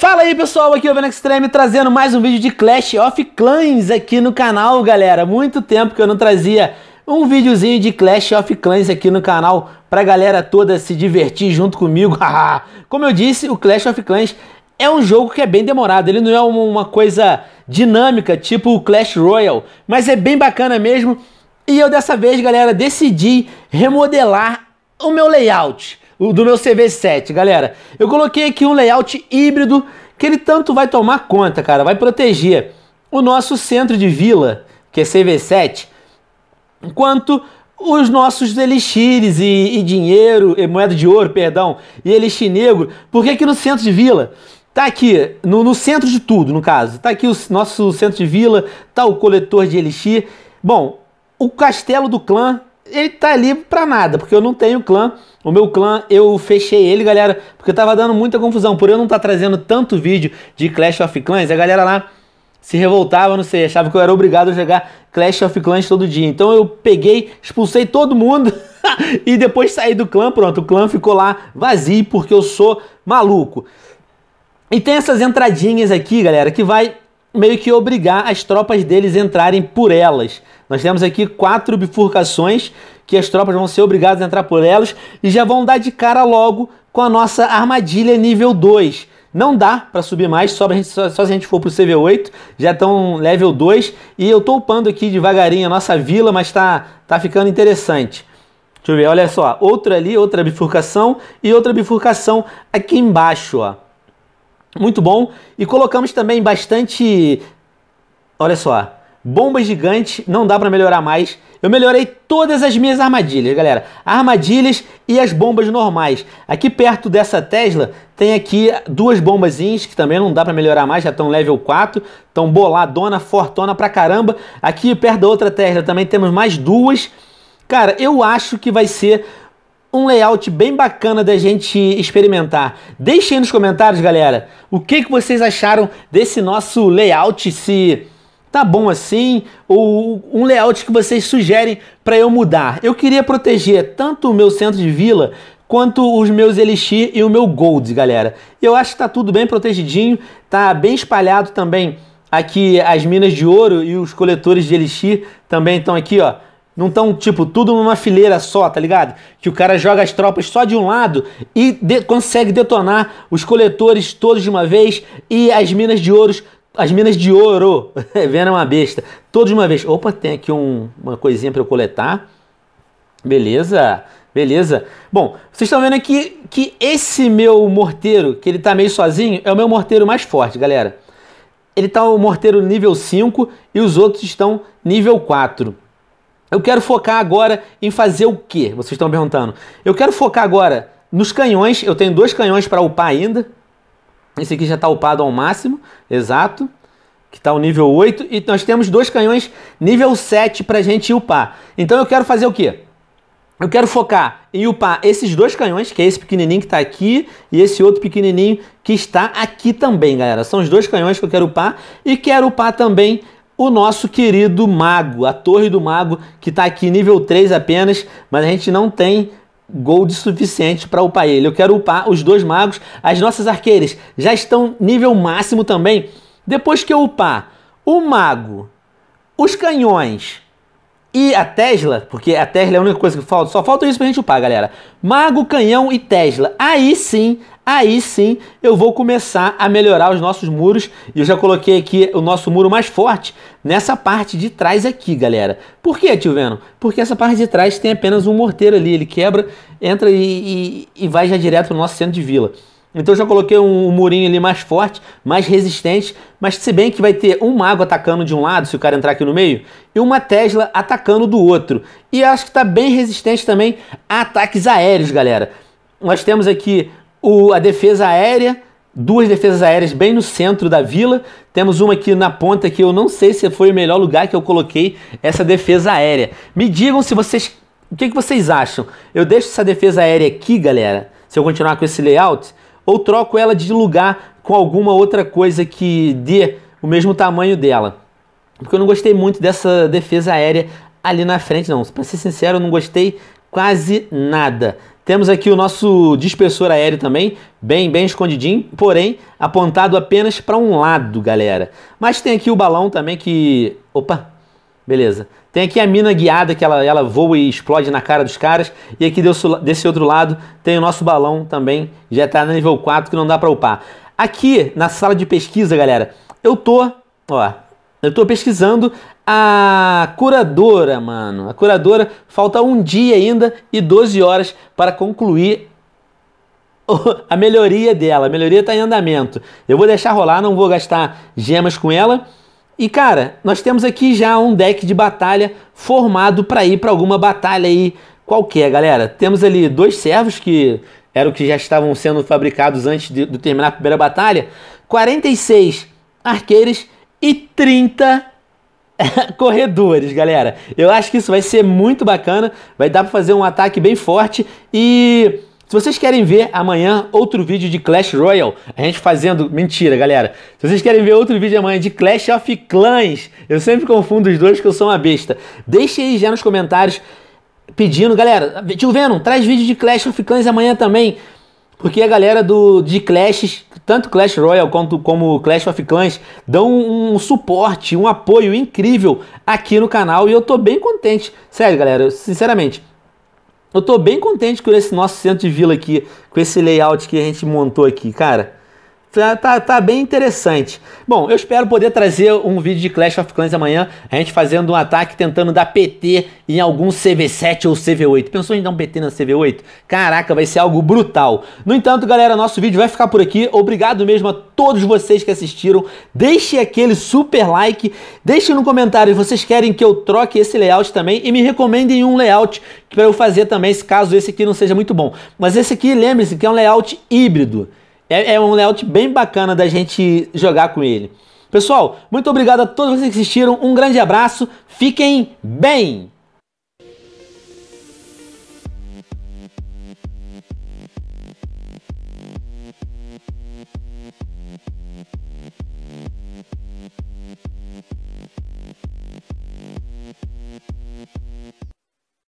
Fala aí pessoal, aqui é o Ben Extreme trazendo mais um vídeo de Clash of Clans aqui no canal, galera. Muito tempo que eu não trazia um videozinho de Clash of Clans aqui no canal pra galera toda se divertir junto comigo. Como eu disse, o Clash of Clans é um jogo que é bem demorado, ele não é uma coisa dinâmica, tipo o Clash Royale, mas é bem bacana mesmo. E eu dessa vez, galera, decidi remodelar o meu layout o do meu CV7, galera. Eu coloquei aqui um layout híbrido que ele tanto vai tomar conta, cara, vai proteger o nosso centro de vila, que é CV7, quanto os nossos elixires e, e dinheiro, e moeda de ouro, perdão, e elixir negro. Porque aqui no centro de vila Tá aqui, no, no, centro de tudo, no caso. Tá aqui o nosso centro de vila, tá o coletor de elixir. Bom, o castelo do clã ele tá livre para nada, porque eu não tenho clã. O meu clã, eu fechei ele, galera, porque tava dando muita confusão. Por eu não estar tá trazendo tanto vídeo de Clash of Clans, a galera lá se revoltava, não sei, achava que eu era obrigado a jogar Clash of Clans todo dia. Então eu peguei, expulsei todo mundo e depois saí do clã, pronto, o clã ficou lá vazio porque eu sou maluco. E tem essas entradinhas aqui, galera, que vai meio que obrigar as tropas deles a entrarem por elas. Nós temos aqui quatro bifurcações que as tropas vão ser obrigadas a entrar por elas e já vão dar de cara logo com a nossa armadilha nível 2. Não dá para subir mais, só, gente, só, só, se a gente for pro CV8, já estão level 2 e eu tô upando aqui devagarinho a nossa vila, mas tá, tá ficando interessante. Deixa eu ver, olha só, outra ali, outra bifurcação e outra bifurcação aqui embaixo, ó. Muito bom. E colocamos também bastante. Olha só. Bomba gigante, não dá para melhorar mais. Eu melhorei todas as minhas armadilhas, galera. Armadilhas e as bombas normais. Aqui perto dessa Tesla tem aqui duas bombazinhas que também não dá para melhorar mais, já estão level 4, estão boladona, fortona pra caramba. Aqui perto da outra Tesla também temos mais duas. Cara, eu acho que vai ser um layout bem bacana da gente experimentar. Deixem aí nos comentários, galera, o que, que vocês acharam desse nosso layout, se tá bom assim, ou um layout que vocês sugerem para eu mudar. Eu queria proteger tanto o meu centro de vila quanto os meus Elixir e o meu Gold, galera. Eu acho que tá tudo bem protegidinho, tá bem espalhado também aqui as minas de ouro e os coletores de Elixir também estão aqui, ó não estão, tipo, tudo numa fileira só, tá ligado? Que o cara joga as tropas só de um lado e de consegue detonar os coletores todos de uma vez e as minas de ouros. As minas de ouro, vendo uma besta, todos de uma vez. Opa, tem aqui um, uma coisinha para eu coletar. Beleza, beleza. Bom, vocês estão vendo aqui que esse meu morteiro, que ele tá meio sozinho, é o meu morteiro mais forte, galera. Ele tá o morteiro nível 5 e os outros estão nível 4. Eu quero focar agora em fazer o quê? Vocês estão perguntando. Eu quero focar agora nos canhões. Eu tenho dois canhões para upar ainda. Esse aqui já está upado ao máximo, exato. Que está o nível 8. E nós temos dois canhões nível 7 para a gente upar. Então eu quero fazer o quê? Eu quero focar em upar esses dois canhões, que é esse pequenininho que está aqui e esse outro pequenininho que está aqui também, galera. São os dois canhões que eu quero upar e quero upar também o nosso querido Mago, a Torre do Mago, que está aqui nível 3 apenas, mas a gente não tem gold suficiente para upar ele. Eu quero upar os dois magos. As nossas arqueiras já estão nível máximo também. Depois que eu upar o mago, os canhões e a Tesla, porque a Tesla é a única coisa que falta, só falta isso pra gente upar, galera. Mago, canhão e Tesla. Aí sim aí sim eu vou começar a melhorar os nossos muros. E eu já coloquei aqui o nosso muro mais forte nessa parte de trás aqui, galera. Por que, tio Venom? Porque essa parte de trás tem apenas um morteiro ali, ele quebra, entra e, e, e vai já direto para o nosso centro de vila. Então eu já coloquei um, um, murinho ali mais forte, mais resistente, mas se bem que vai ter um mago atacando de um lado, se o cara entrar aqui no meio, e uma Tesla atacando do outro. E acho que está bem resistente também a ataques aéreos, galera. Nós temos aqui o, a defesa aérea, duas defesas aéreas bem no centro da vila. Temos uma aqui na ponta que eu não sei se foi o melhor lugar que eu coloquei essa defesa aérea. Me digam se vocês. O que, que vocês acham? Eu deixo essa defesa aérea aqui, galera, se eu continuar com esse layout, ou troco ela de lugar com alguma outra coisa que dê o mesmo tamanho dela. Porque eu não gostei muito dessa defesa aérea ali na frente, não. Para ser sincero, eu não gostei quase nada. Temos aqui o nosso dispersor aéreo também, bem, bem escondidinho, porém apontado apenas para um lado, galera. Mas tem aqui o balão também que... Opa! Beleza. Tem aqui a mina guiada que ela, ela voa e explode na cara dos caras. E aqui desse, desse outro lado tem o nosso balão também, já está no nível 4 que não dá para upar. Aqui na sala de pesquisa, galera, eu tô... Ó, eu tô pesquisando a curadora, mano. A curadora falta um dia ainda e 12 horas para concluir a melhoria dela. A melhoria tá em andamento. Eu vou deixar rolar, não vou gastar gemas com ela. E cara, nós temos aqui já um deck de batalha formado para ir para alguma batalha aí qualquer, galera. Temos ali dois servos que eram que já estavam sendo fabricados antes de, de terminar a primeira batalha, 46 arqueiros e 30 corredores, galera. Eu acho que isso vai ser muito bacana, vai dar para fazer um ataque bem forte e se vocês querem ver amanhã outro vídeo de Clash Royale, a gente fazendo. Mentira, galera. Se vocês querem ver outro vídeo amanhã de Clash of Clans, eu sempre confundo os dois que eu sou uma besta. Deixe aí já nos comentários pedindo, galera. Tio Venom, traz vídeo de Clash of Clans amanhã também. Porque a galera do de Clashes tanto Clash Royale quanto como Clash of Clans dão um suporte, um apoio incrível aqui no canal e eu tô bem contente. Sério, galera, sinceramente, eu tô bem contente com esse nosso centro de vila aqui, com esse layout que a gente montou aqui, cara. Tá, tá, tá, bem interessante. Bom, eu espero poder trazer um vídeo de Clash of Clans amanhã, a gente fazendo um ataque tentando dar PT em algum CV7 ou CV8. Pensou em dar um PT na CV8? Caraca, vai ser algo brutal. No entanto, galera, nosso vídeo vai ficar por aqui. Obrigado mesmo a todos vocês que assistiram. Deixe aquele super like, deixe no comentário se vocês querem que eu troque esse layout também e me recomendem um layout para eu fazer também, caso esse aqui não seja muito bom. Mas esse aqui, lembre-se que é um layout híbrido. É, é um layout bem bacana da gente jogar com ele. Pessoal, muito obrigado a todos vocês que assistiram. Um grande abraço. Fiquem bem!